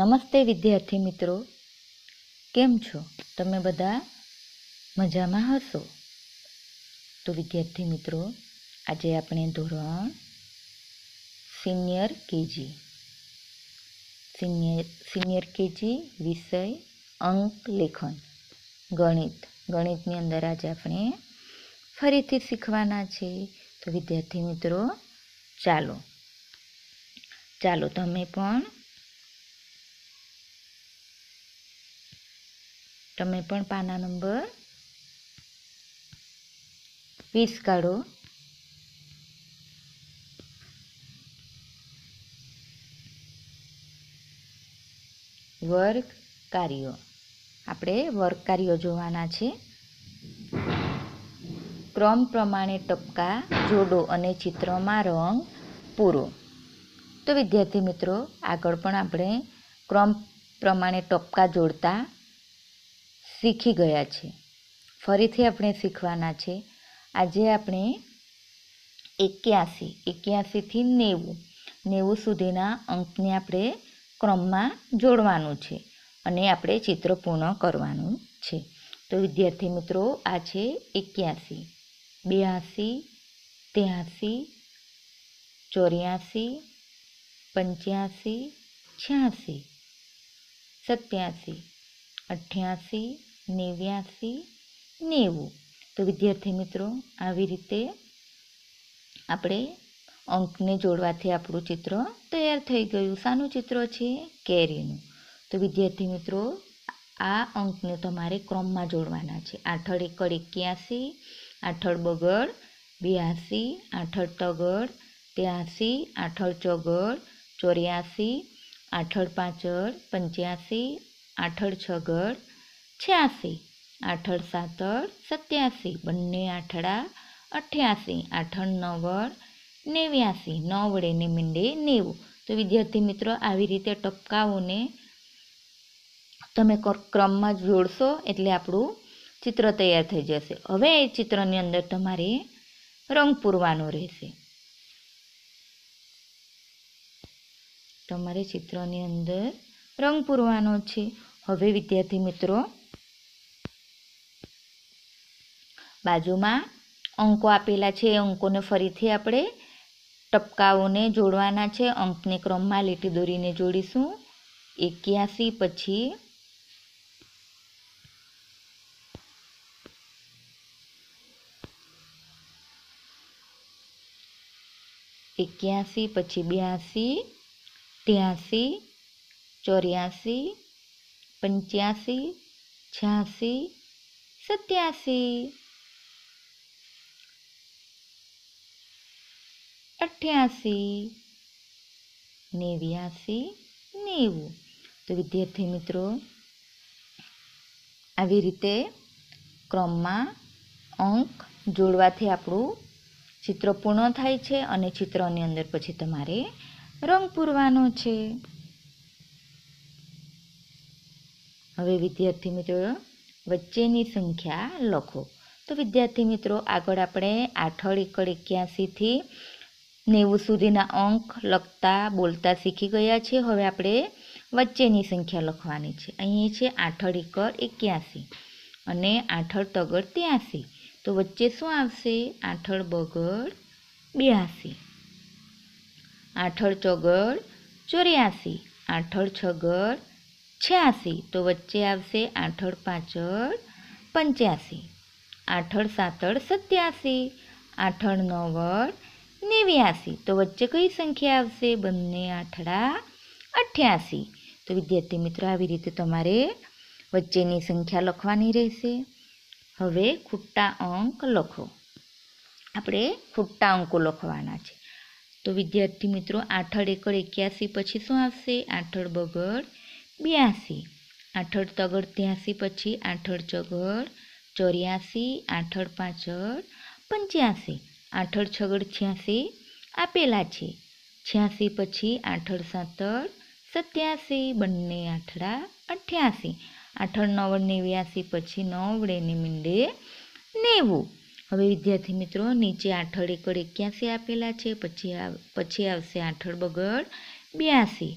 નમસ્તે વિદ્યાર્થી મિત્રો કેમ છો તમે બધા મજામાં હશો તો વિદ્યાર્થી મિત્રો આજે આપણે ધોરણ senior KG senior senior KG વિષય અંક લેખન ગણિત ગણિતની અંદર આજે આપણે ફરીથી શીખવાના છે તો વિદ્યાર્થી મિત્રો ચાલો ચાલો તમે પણ તમે પણ પાના નંબર વીસ કાઢો વર્ગ કાર્યો આપણે વર્ગ કાર્યો જોવાના છે ક્રમ પ્રમાણે ટપકા જોડો અને ચિત્રમાં રંગ પૂરો તો વિદ્યાર્થી મિત્રો આગળ પણ આપણે ક્રમ પ્રમાણે ટપકા જોડતા શીખી ગયા છે ફરીથી આપણે શીખવાના છે આજે આપણે એક્યાસી એક્યાસીથી નેવું નેવું સુધીના અંકને આપણે ક્રમમાં જોડવાનું છે અને આપણે ચિત્ર પૂર્ણ કરવાનું છે તો વિદ્યાર્થી મિત્રો આ છે એક્યાસી બ્યાસી ત્યાસી ચોર્યાસી પંચ્યાસી છ્યાસી સત્યાસી અઠ્યાસી નેવ્યાસી નેવું તો વિદ્યાર્થી મિત્રો આવી રીતે આપણે અંકને જોડવાથી આપણું ચિત્ર તૈયાર થઈ ગયું શાનું ચિત્ર છે કેરીનું તો વિદ્યાર્થી મિત્રો આ અંકને તમારે ક્રમમાં જોડવાના છે આઠળ એકડ એક્યાસી આઠળ બગડ બ્યાસી આઠળ તગડ ત્યાસી આઠળ ચગડ ચોર્યાસી આઠળ પાછળ પંચ્યાસી આઠળ છગડ છ્યાસી આઠળ સાતળ સત્યાસી બંને આઠડા અઠ્યાસી આઠણ નવળ નેવ્યાસી નવડે ને મીંડે નેવું તો વિદ્યાર્થી મિત્રો આવી રીતે ટપકાઓને તમે ક્રમમાં જ જોડશો એટલે આપણું ચિત્ર તૈયાર થઈ જશે હવે એ ચિત્રની અંદર તમારે રંગ પૂરવાનો રહેશે તમારે ચિત્રની અંદર રંગ પૂરવાનો છે હવે વિદ્યાર્થી મિત્રો બાજુમાં અંકો આપેલા છે એ અંકોને ફરીથી આપણે ટપકાઓને જોડવાના છે અંકને ક્રમમાં લીટી દોરીને જોડીશું એક્યાસી પછી એક્યાસી પછી બ્યાસી ત્યાસી ચોર્યાસી પંચ્યાસી છ્યાસી સત્યાસી અઠ્યાસી નેવ્યાસી નેવું તો વિદ્યાર્થી મિત્રો આવી રીતે ક્રમમાં અંક જોડવાથી આપણું ચિત્ર પૂર્ણ થાય છે અને ચિત્રની અંદર પછી તમારે રંગ પૂરવાનો છે હવે વિદ્યાર્થી મિત્રો વચ્ચેની સંખ્યા લખો તો વિદ્યાર્થી મિત્રો આગળ આપણે આઠળ એકડ એક્યાસીથી નેવું સુધીના અંક લખતા બોલતા શીખી ગયા છે હવે આપણે વચ્ચેની સંખ્યા લખવાની છે અહીં છે આઠળ એકર એક્યાસી અને આઠળ તગડ ત્યાસી તો વચ્ચે શું આવશે આઠળ બગડ બ્યાસી આઠળ ચોગડ ચોર્યાસી આઠળ છગડ છ્યાસી તો વચ્ચે આવશે આઠળ પાછળ પંચ્યાસી આઠળ સાતળ સત્યાસી આઠળ નવડ નેવ્યાસી તો વચ્ચે કઈ સંખ્યા આવશે બંને આઠડા અઠ્યાસી તો વિદ્યાર્થી મિત્રો આવી રીતે તમારે વચ્ચેની સંખ્યા લખવાની રહેશે હવે ખૂટતા અંક લખો આપણે ખૂટ્ટા અંકો લખવાના છે તો વિદ્યાર્થી મિત્રો આઠળ એકડ એક્યાસી પછી શું આવશે આઠળ બગડ બ્યાસી આઠળ તગડ ત્યાસી પછી આઠળ ચગડ ચોર્યાસી આઠળ પાછળ પંચ્યાસી આઠળ છગડ છ્યાસી આપેલા છે છ્યાસી પછી આઠળ સાતળ સત્યાસી બંને આઠડા અઠ્યાસી આઠળ નવળ નેવ્યાસી પછી નવડે ને મીંડે નેવું હવે વિદ્યાર્થી મિત્રો નીચે આઠળ એકડ એક્યાસી આપેલા છે પછી પછી આવશે આઠળ બગડ બ્યાસી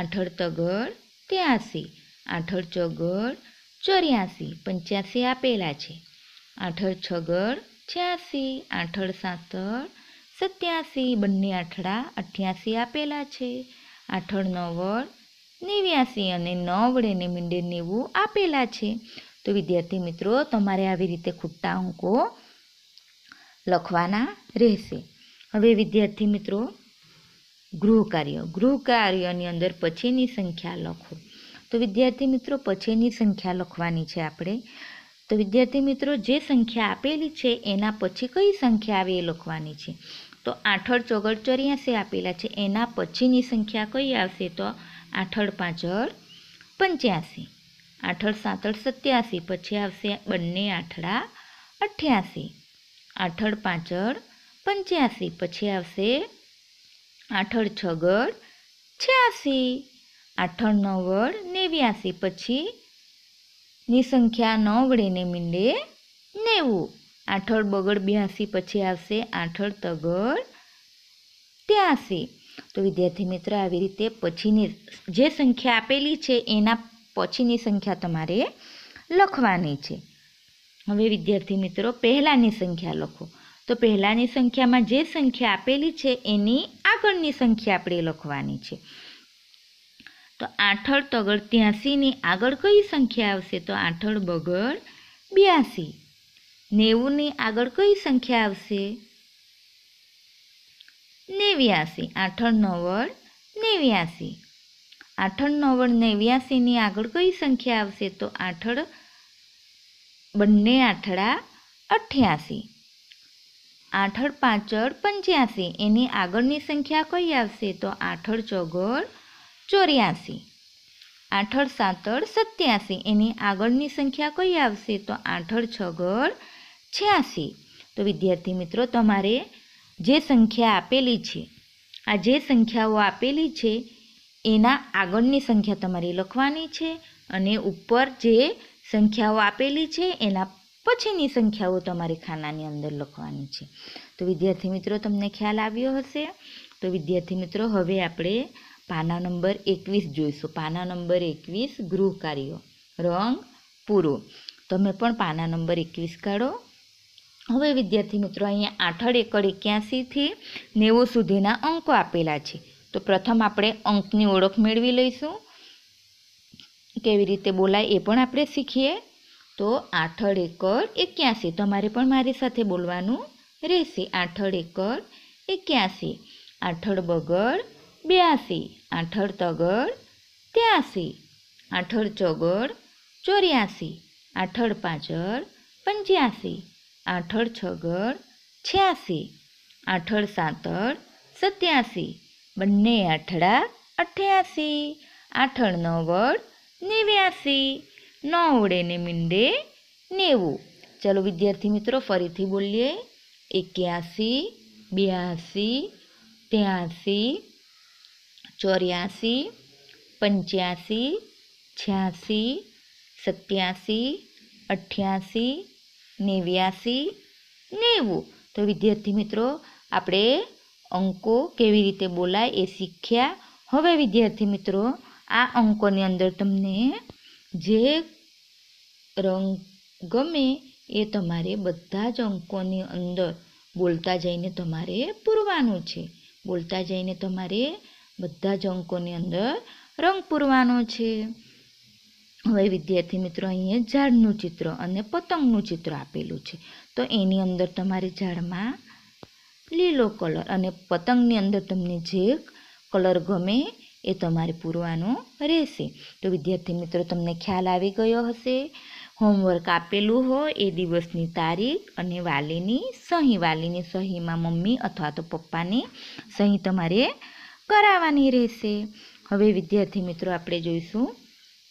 આઠળ તગડ ત્યાસી આઠળ ચગડ ચોર્યાસી પંચ્યાસી આપેલા છે આઠળ છગડ છ્યાસી આઠડ સાતળ સત્યાસી બંને આઠડા અઠ્યાસી આપેલા છે આઠડ નવળ નેવ્યાસી અને નવ નવળ અને મીંડે નેવું આપેલા છે તો વિદ્યાર્થી મિત્રો તમારે આવી રીતે ખૂટતા અંકો લખવાના રહેશે હવે વિદ્યાર્થી મિત્રો ગૃહકાર્ય કાર્ય ગૃહ કાર્યની અંદર પછીની સંખ્યા લખો તો વિદ્યાર્થી મિત્રો પછીની સંખ્યા લખવાની છે આપણે તો વિદ્યાર્થી મિત્રો જે સંખ્યા આપેલી છે એના પછી કઈ સંખ્યા આવે એ લખવાની છે તો આઠળ ચોગડ ચોર્યાસી આપેલા છે એના પછીની સંખ્યા કઈ આવશે તો આઠળ પાંચડ પંચ્યાસી આઠળ સાતડ સત્યાસી પછી આવશે બંને આઠડા અઠ્યાસી આઠળ પાંચડ પંચ્યાસી પછી આવશે આઠળ છગડ છ્યાસી આઠળ નવ્વડ નેવ્યાસી પછી ની સંખ્યા ન વડેને મીંડે નેવું આઠળ બગડ બ્યાસી પછી આવશે આઠળ તગડ ત્યાસી તો વિદ્યાર્થી મિત્ર આવી રીતે પછીની જે સંખ્યા આપેલી છે એના પછીની સંખ્યા તમારે લખવાની છે હવે વિદ્યાર્થી મિત્રો પહેલાંની સંખ્યા લખો તો પહેલાંની સંખ્યામાં જે સંખ્યા આપેલી છે એની આગળની સંખ્યા આપણે લખવાની છે તો આઠળ તગડ ત્યાંસીની આગળ કઈ સંખ્યા આવશે તો આઠળ બગડ બ્યાસી નેવુંની આગળ કઈ સંખ્યા આવશે નેવ્યાસી આઠળ નવ્વળ નેવ્યાસી આઠળ નવળ નેવ્યાસીની આગળ કઈ સંખ્યા આવશે તો આઠળ બંને આઠડા અઠ્યાસી આઠળ પાછળ પંચ્યાસી એની આગળની સંખ્યા કઈ આવશે તો આઠળ ચોગળ ચોર્યાસી આઠળ સાતળ સત્યાસી એની આગળની સંખ્યા કઈ આવશે તો આઠળ છગળ છ્યાસી તો વિદ્યાર્થી મિત્રો તમારે જે સંખ્યા આપેલી છે આ જે સંખ્યાઓ આપેલી છે એના આગળની સંખ્યા તમારે લખવાની છે અને ઉપર જે સંખ્યાઓ આપેલી છે એના પછીની સંખ્યાઓ તમારે ખાનાની અંદર લખવાની છે તો વિદ્યાર્થી મિત્રો તમને ખ્યાલ આવ્યો હશે તો વિદ્યાર્થી મિત્રો હવે આપણે પાના નંબર એકવીસ જોઈશું પાના નંબર એકવીસ ગૃહ કાર્યો રંગ પૂરો તમે પણ પાના નંબર એકવીસ કાઢો હવે વિદ્યાર્થી મિત્રો અહીંયા આઠડ એકડ એક્યાસીથી નેવું સુધીના અંકો આપેલા છે તો પ્રથમ આપણે અંકની ઓળખ મેળવી લઈશું કેવી રીતે બોલાય એ પણ આપણે શીખીએ તો આઠડ એકડ એક્યાસી તમારે પણ મારી સાથે બોલવાનું રહેશે આઠડ એકડ એક્યાસી આઠડ બગડ બ્યાસી આઠળ તગડ ત્યાસી આઠર ચોગડ ચોર્યાસી આઠળ પાછળ પંચ્યાસી આઠળ છગડ છ્યાસી આઠર સાતર સત્યાસી બંને આઠડા અઠ્યાસી આઠળ નવડ નેવ્યાસી નવડે ને મીંડે નેવું ચાલો વિદ્યાર્થી મિત્રો ફરીથી બોલીએ એક્યાસી બ્યાસી ત્યાસી ચોર્યાસી પંચ્યાસી છ્યાસી સત્યાસી અઠ્યાસી નેવ્યાસી નેવું તો વિદ્યાર્થી મિત્રો આપણે અંકો કેવી રીતે બોલાય એ શીખ્યા હવે વિદ્યાર્થી મિત્રો આ અંકોની અંદર તમને જે રંગ ગમે એ તમારે બધા જ અંકોની અંદર બોલતા જઈને તમારે પૂરવાનું છે બોલતા જઈને તમારે બધા જ અંકોની અંદર રંગ પૂરવાનો છે હવે વિદ્યાર્થી મિત્રો અહીંયા ઝાડનું ચિત્ર અને પતંગનું ચિત્ર આપેલું છે તો એની અંદર તમારી ઝાડમાં લીલો કલર અને પતંગની અંદર તમને જે કલર ગમે એ તમારે પૂરવાનો રહેશે તો વિદ્યાર્થી મિત્રો તમને ખ્યાલ આવી ગયો હશે હોમવર્ક આપેલું હોય એ દિવસની તારીખ અને વાલીની સહી વાલીની સહીમાં મમ્મી અથવા તો પપ્પાની સહી તમારે કરાવવાની રહેશે હવે વિદ્યાર્થી મિત્રો આપણે જોઈશું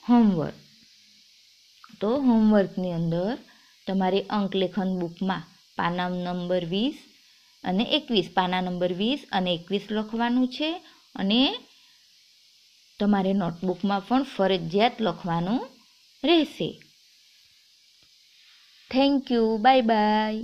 હોમવર્ક તો હોમવર્કની અંદર તમારે અંકલેખન બુકમાં પાના નંબર વીસ અને એકવીસ પાના નંબર વીસ અને એકવીસ લખવાનું છે અને તમારે નોટબુકમાં પણ ફરજિયાત લખવાનું રહેશે થેન્ક યુ બાય બાય